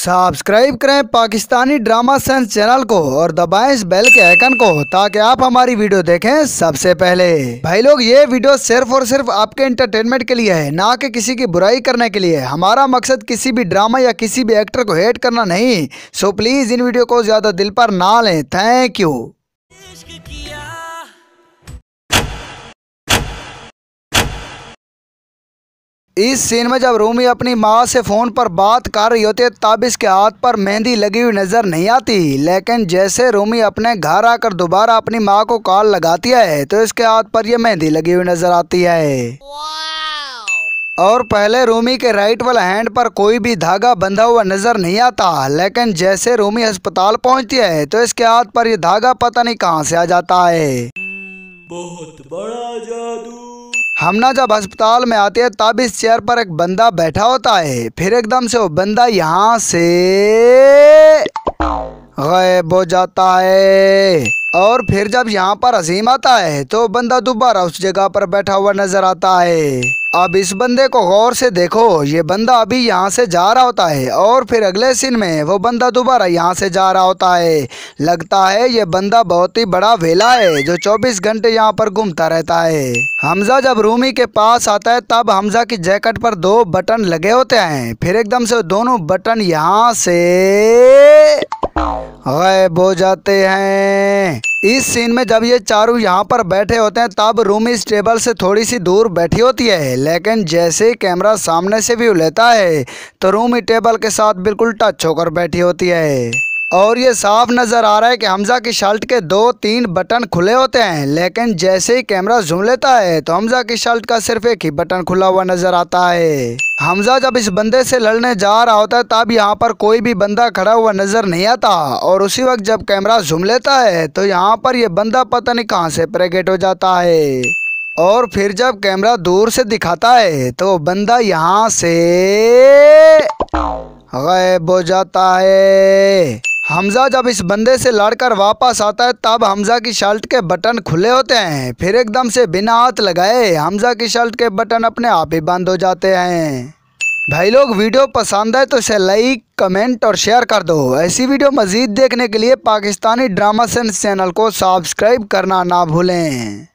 subscribe करें Pakistani drama sense channel को और दबाएं इस बेल के आइकन को ताकि आप हमारी वीडियो देखें सबसे पहले भाई लोग ये वीडियो सिर्फ और सिर्फ आपके एंटरटेनमेंट के लिए है ना कि किसी की बुराई करने के लिए हमारा मकसद किसी भी ड्रामा या किसी भी एक्टर को हेट करना नहीं सो प्लीज़ इन वीडियो को ज़्यादा दिल पर ना लें थैंक यू इस सीन में जब रूमी अपनी माँ से फ़ोन पर बात कर रही होती है तब इसके हाथ पर मेहंदी लगी हुई नज़र नहीं आती लेकिन जैसे रूमी अपने घर आकर दोबारा अपनी माँ को कॉल लगाती है तो इसके हाथ पर यह मेहंदी लगी हुई नज़र आती है और पहले रूमी के राइट वाला हैंड पर कोई भी धागा बंधा हुआ नज़र नहीं आता लेकिन जैसे रूमी अस्पताल पहुँचती है तो इसके हाथ पर यह धागा पता नहीं कहाँ से आ जाता है बहुत बड़ा जादू हमना जब अस्पताल में आते हैं तब इस चेयर पर एक बंदा बैठा होता है फिर एकदम से वो बंदा यहाँ से गायब हो जाता है और फिर जब यहाँ पर अजीम आता है तो बंदा दोबारा उस जगह पर बैठा हुआ नजर आता है अब इस बंदे को गौर से देखो ये बंदा अभी यहाँ से जा रहा होता है और फिर अगले सीन में वो बंदा दोबारा यहाँ से जा रहा होता है लगता है ये बंदा बहुत ही बड़ा वेला है जो 24 घंटे यहाँ पर घूमता रहता है हमजा जब रूमी के पास आता है तब हमजा की जैकेट पर दो बटन लगे होते हैं फिर एकदम से दोनों बटन यहाँ से गायब हो जाते हैं इस सीन में जब ये चारों यहाँ पर बैठे होते हैं तब रूम इस टेबल से थोड़ी सी दूर बैठी होती है लेकिन जैसे ही कैमरा सामने से व्यू लेता है तो रूम इस टेबल के साथ बिल्कुल टच होकर बैठी होती है और ये साफ नज़र आ रहा है कि हमजा की शर्ट के दो तीन बटन खुले होते हैं लेकिन जैसे ही कैमरा झूम लेता है तो हमजा की शर्ट का सिर्फ एक ही बटन खुला हुआ नज़र आता है हमजा जब इस बंदे से लड़ने जा रहा होता है तब यहाँ पर कोई भी बंदा खड़ा हुआ नज़र नहीं आता और उसी वक्त जब कैमरा झूम लेता है तो यहाँ पर यह बंदा पता नहीं कहाँ से प्रेगेट हो जाता है और फिर जब कैमरा दूर से दिखाता है तो बंदा यहाँ से गायब हो जाता है हमज़ा जब इस बंदे से लड़कर वापस आता है तब हमज़ा की शर्ट के बटन खुले होते हैं फिर एकदम से बिना हाथ लगाए हमज़ा की शर्ट के बटन अपने आप ही बंद हो जाते हैं भाई लोग वीडियो पसंद आए तो इसे लाइक कमेंट और शेयर कर दो ऐसी वीडियो मज़ीद देखने के लिए पाकिस्तानी ड्रामा सेंस चैनल को सब्सक्राइब करना ना भूलें